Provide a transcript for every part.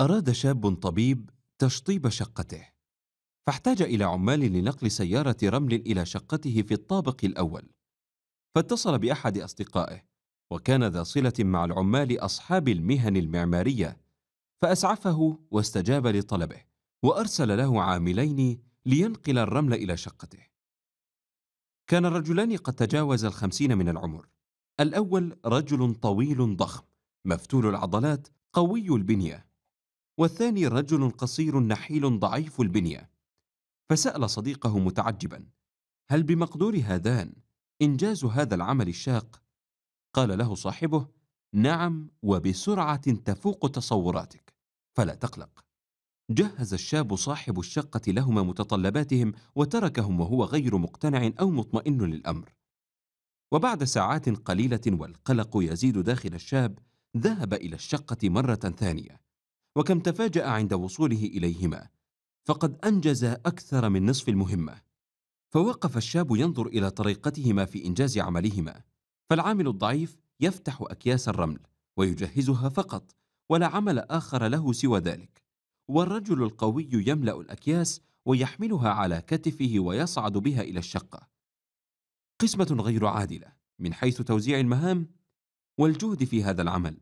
أراد شاب طبيب تشطيب شقته فاحتاج إلى عمال لنقل سيارة رمل إلى شقته في الطابق الأول فاتصل بأحد أصدقائه وكان ذا صلة مع العمال أصحاب المهن المعمارية فأسعفه واستجاب لطلبه وأرسل له عاملين لينقل الرمل إلى شقته كان الرجلان قد تجاوز الخمسين من العمر الأول رجل طويل ضخم مفتول العضلات قوي البنية والثاني رجل قصير نحيل ضعيف البنية فسأل صديقه متعجبا هل بمقدور هذان إنجاز هذا العمل الشاق؟ قال له صاحبه نعم وبسرعة تفوق تصوراتك فلا تقلق جهز الشاب صاحب الشقة لهما متطلباتهم وتركهم وهو غير مقتنع أو مطمئن للأمر وبعد ساعات قليلة والقلق يزيد داخل الشاب ذهب إلى الشقة مرة ثانية وكم تفاجأ عند وصوله إليهما فقد أنجز أكثر من نصف المهمة فوقف الشاب ينظر إلى طريقتهما في إنجاز عملهما فالعامل الضعيف يفتح أكياس الرمل ويجهزها فقط ولا عمل آخر له سوى ذلك والرجل القوي يملأ الأكياس ويحملها على كتفه ويصعد بها إلى الشقة قسمة غير عادلة من حيث توزيع المهام والجهد في هذا العمل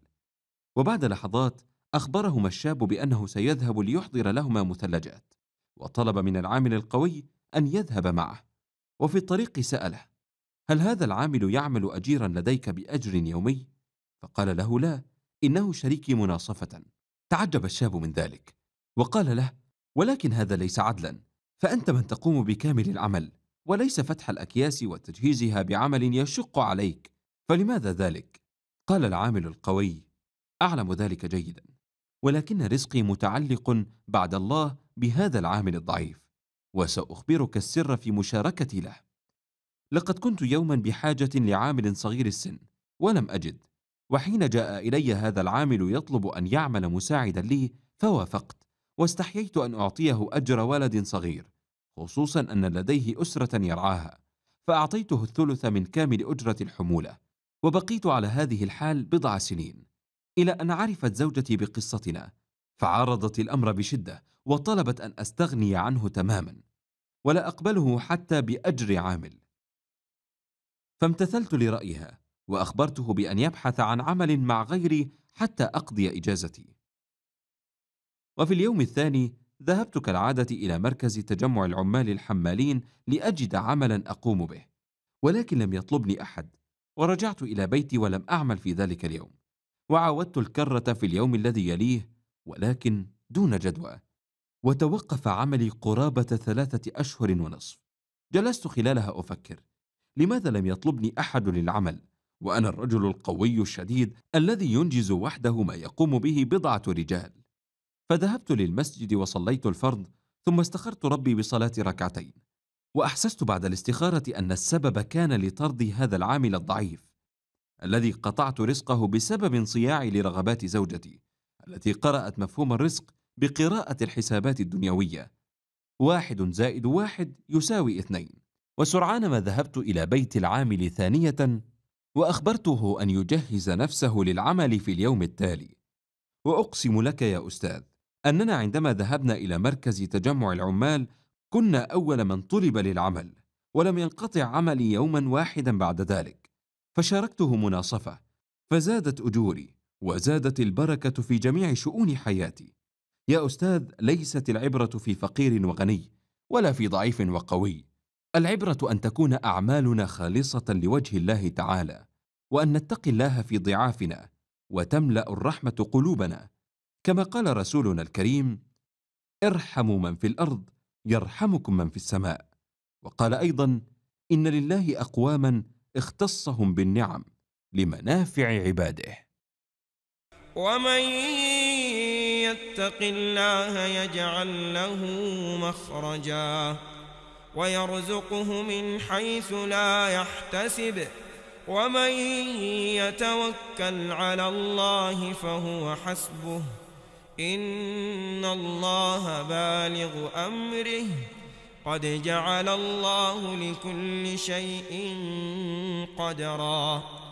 وبعد لحظات أخبرهما الشاب بأنه سيذهب ليحضر لهما مثلجات وطلب من العامل القوي أن يذهب معه وفي الطريق سأله هل هذا العامل يعمل أجيرا لديك بأجر يومي؟ فقال له لا إنه شريكي مناصفة تعجب الشاب من ذلك وقال له ولكن هذا ليس عدلا فأنت من تقوم بكامل العمل وليس فتح الأكياس وتجهيزها بعمل يشق عليك فلماذا ذلك؟ قال العامل القوي أعلم ذلك جيدا ولكن رزقي متعلق بعد الله بهذا العامل الضعيف وساخبرك السر في مشاركتي له لقد كنت يوما بحاجه لعامل صغير السن ولم اجد وحين جاء الي هذا العامل يطلب ان يعمل مساعدا لي فوافقت واستحييت ان اعطيه اجر ولد صغير خصوصا ان لديه اسره يرعاها فاعطيته الثلث من كامل اجره الحموله وبقيت على هذه الحال بضع سنين إلى أن عرفت زوجتي بقصتنا فعارضت الأمر بشدة وطلبت أن أستغني عنه تماما ولا أقبله حتى بأجر عامل فامتثلت لرأيها وأخبرته بأن يبحث عن عمل مع غيري حتى أقضي إجازتي وفي اليوم الثاني ذهبت كالعادة إلى مركز تجمع العمال الحمالين لأجد عملا أقوم به ولكن لم يطلبني أحد ورجعت إلى بيتي ولم أعمل في ذلك اليوم وعاودت الكرة في اليوم الذي يليه ولكن دون جدوى وتوقف عملي قرابة ثلاثة أشهر ونصف جلست خلالها أفكر لماذا لم يطلبني أحد للعمل وأنا الرجل القوي الشديد الذي ينجز وحده ما يقوم به بضعة رجال فذهبت للمسجد وصليت الفرض ثم استخرت ربي بصلاة ركعتين وأحسست بعد الاستخارة أن السبب كان لطرد هذا العامل الضعيف الذي قطعت رزقه بسبب انصياعي لرغبات زوجتي التي قرأت مفهوم الرزق بقراءة الحسابات الدنيوية واحد زائد واحد يساوي اثنين وسرعان ما ذهبت إلى بيت العامل ثانية وأخبرته أن يجهز نفسه للعمل في اليوم التالي وأقسم لك يا أستاذ أننا عندما ذهبنا إلى مركز تجمع العمال كنا أول من طلب للعمل ولم ينقطع عملي يوما واحدا بعد ذلك فشاركته مناصفة فزادت أجوري وزادت البركة في جميع شؤون حياتي يا أستاذ ليست العبرة في فقير وغني ولا في ضعيف وقوي العبرة أن تكون أعمالنا خالصة لوجه الله تعالى وأن نتقي الله في ضعافنا وتملأ الرحمة قلوبنا كما قال رسولنا الكريم ارحموا من في الأرض يرحمكم من في السماء وقال أيضا إن لله أقواما اختصهم بالنعم لمنافع عباده ومن يتق الله يجعل له مخرجا ويرزقه من حيث لا يحتسب ومن يتوكل على الله فهو حسبه إن الله بالغ أمره قد جعل الله لكل شيء قدرا